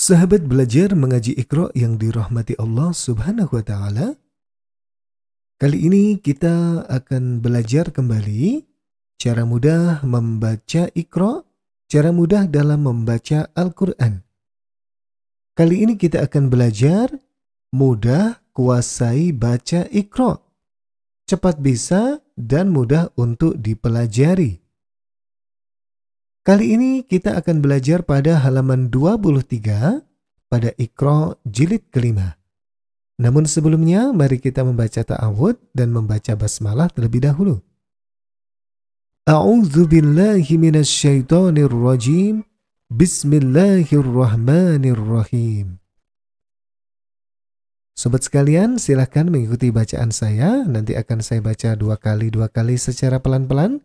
Sahabat belajar mengaji Iqra yang dirahmati Allah Subhanahu wa taala. Kali ini kita akan belajar kembali cara mudah membaca Iqra, cara mudah dalam membaca Al-Qur'an. Kali ini kita akan belajar mudah kuasai baca Iqra. Cepat bisa dan mudah untuk dipelajari. Kali ini kita akan belajar pada halaman 23 pada Iqra jilid kelima. Namun sebelumnya mari kita membaca ta'awud dan membaca basmalah terlebih dahulu. A'udzu billahi minasyaitonir Bismillahirrahmanirrahim. Sobat sekalian, silahkan mengikuti bacaan saya. Nanti akan saya baca dua kali, dua kali secara pelan-pelan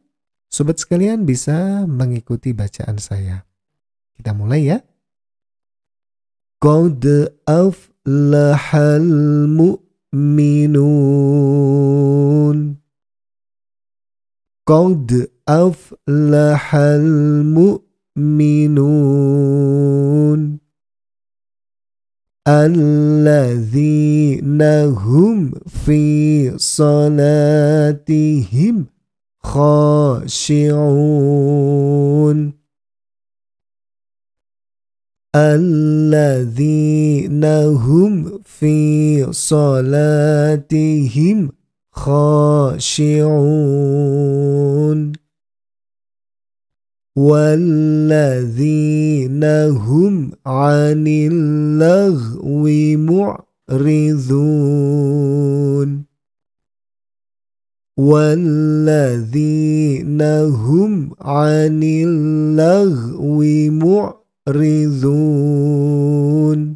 Sobat sekalian bisa mengikuti bacaan saya. Kita mulai ya. Qad aflahal mu'minun Qad aflahal mu'minun Alladzina hum fi salatihim خاشعون الذين هم في صلاتهم خاشعون والذين هم عن اللغو معرضون والذين هم عن اللغو معرضون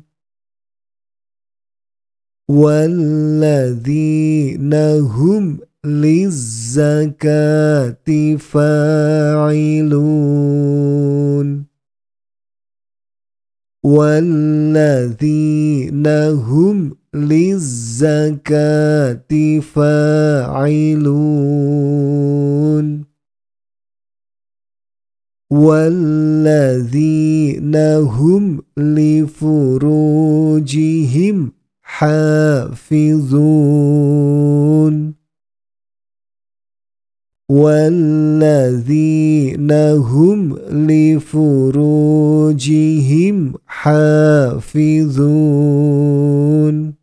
والذين هم للزكاة فاعلون والذين هم للزكاة فاعلون والذين هم لفروجهم حافظون والذين هم لفروجهم حافظون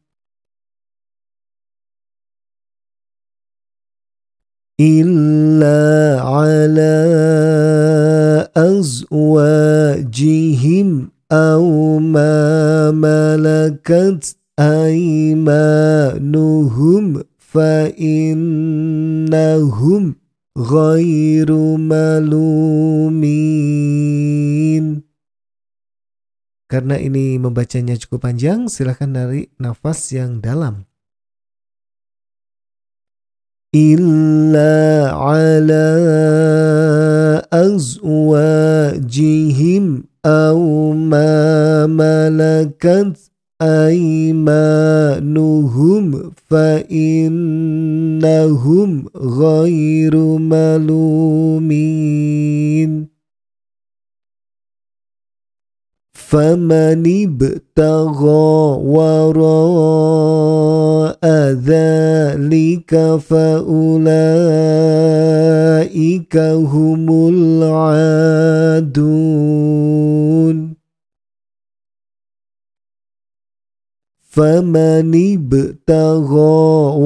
إلا على أزواجهم أو ما ملكت أيمانهم فإنهم غير ملومين Karena ini membacanya cukup panjang, silahkan dari nafas yang dalam. Illa ala azwajihim aw ma malakat أيمانهم فإنهم غير ملومين فمن ابتغى وراء ذلك فأولئك هم العادون فمن ابتغى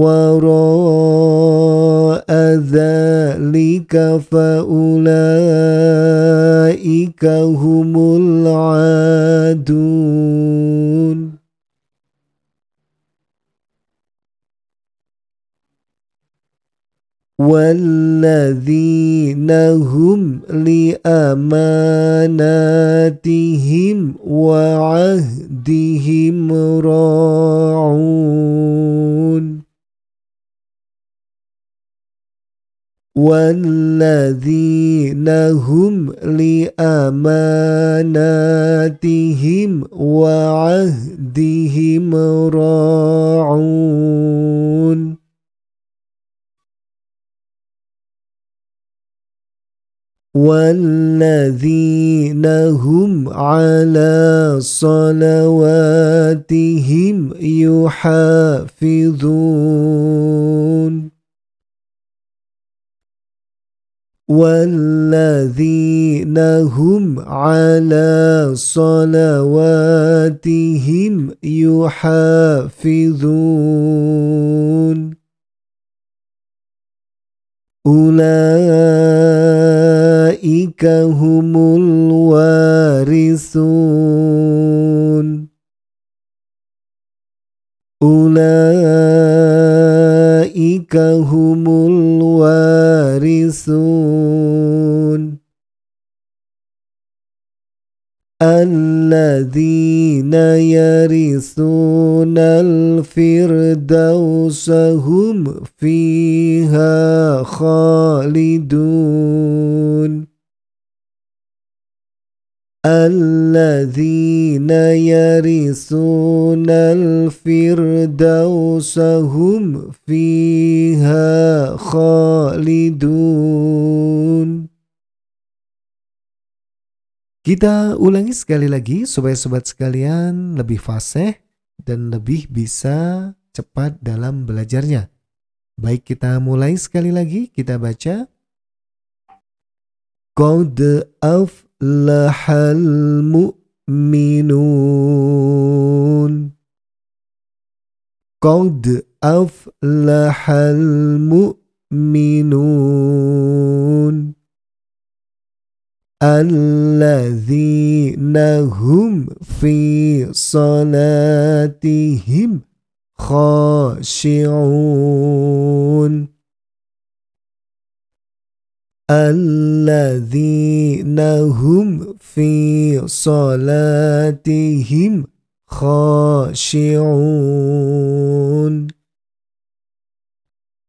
وراء ذلك فأولئك هم العادون والذين هم لأماناتهم وعهدهم راعون والذين هم لأماناتهم وعهدهم راعون والذين هم على صلواتهم يحافظون والذين هم على صلواتهم يحافظون أولئك هم الوارثون أولئك هم الوارثون الذين يرثون الفردوس هم فيها خالدون الذين يرثون الفردوس هم فيها خالدون Kita ulangi sekali lagi supaya sobat sekalian lebih fasih dan lebih bisa cepat dalam belajarnya. Baik kita mulai sekali lagi kita baca. Qad aflahal mu'minun. Qad aflahal mu'minun. الذين هم في صلاتهم خاشعون الذين هم في صلاتهم خاشعون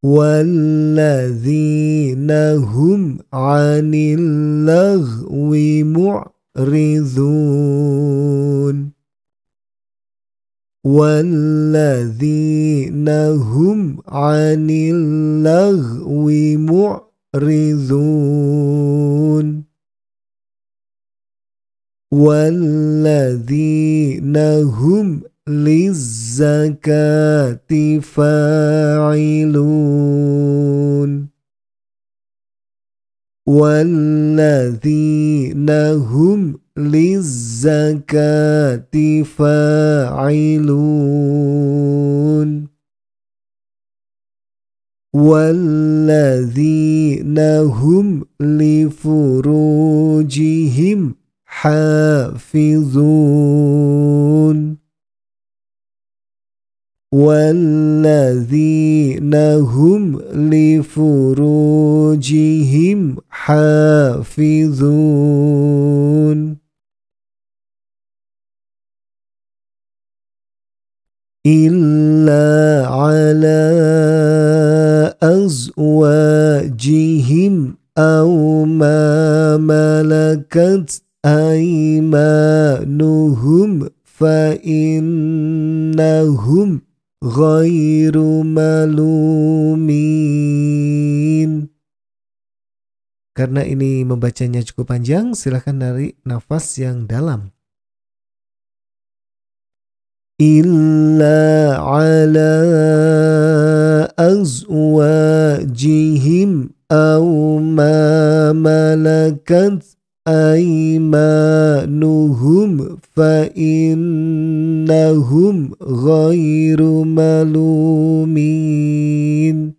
والذين هم عن اللغو معرضون والذين هم عن اللغو معرضون والذين هم للزكاة فاعلون والذين هم للزكاة فاعلون والذين هم لفروجهم حافظون والذين هم لفروجهم حافظون إلا على أزواجهم أو ما ملكت أيمانهم فإنهم غير ملومين Karena ini membacanya cukup panjang, silahkan dari nafas yang dalam. Illa ala azwajihim أو ما ملكت أيمانهم فإنهم غير ملومين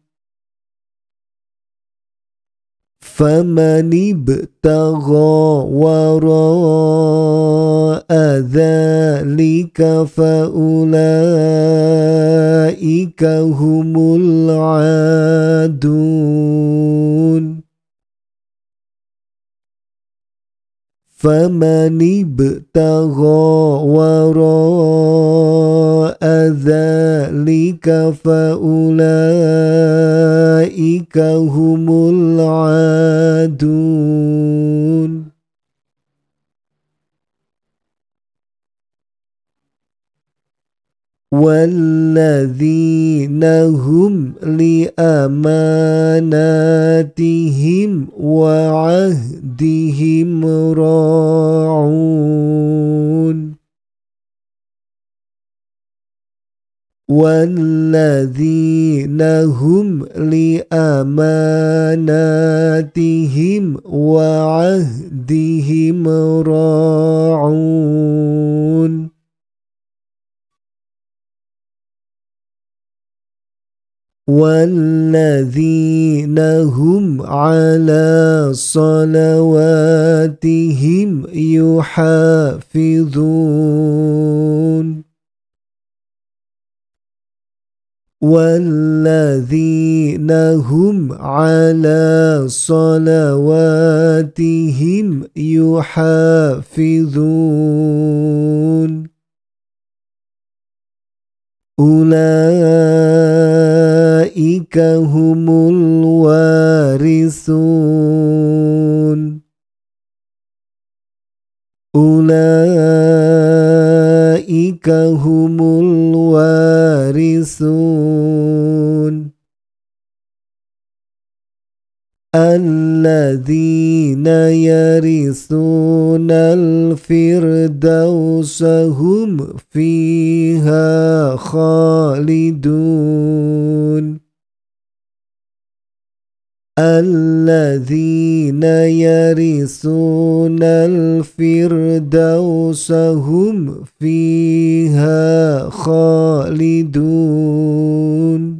فمن ابتغى وراء ذلك فأولئك هم العادون فمن ابتغى وراء ذلك فأولئك هم العادون والذين هم لأماناتهم وعهدهم راعون والذين هم لأماناتهم وعهدهم راعون والذين هم على صلواتهم يحافظون والذين هم على صلواتهم يحافظون أولئك أولئك هم الوارثون أولئك هم الوارثون الذين يرثون الفردوس هم فيها خالدون الذين يرثون الفردوس هم فيها خالدون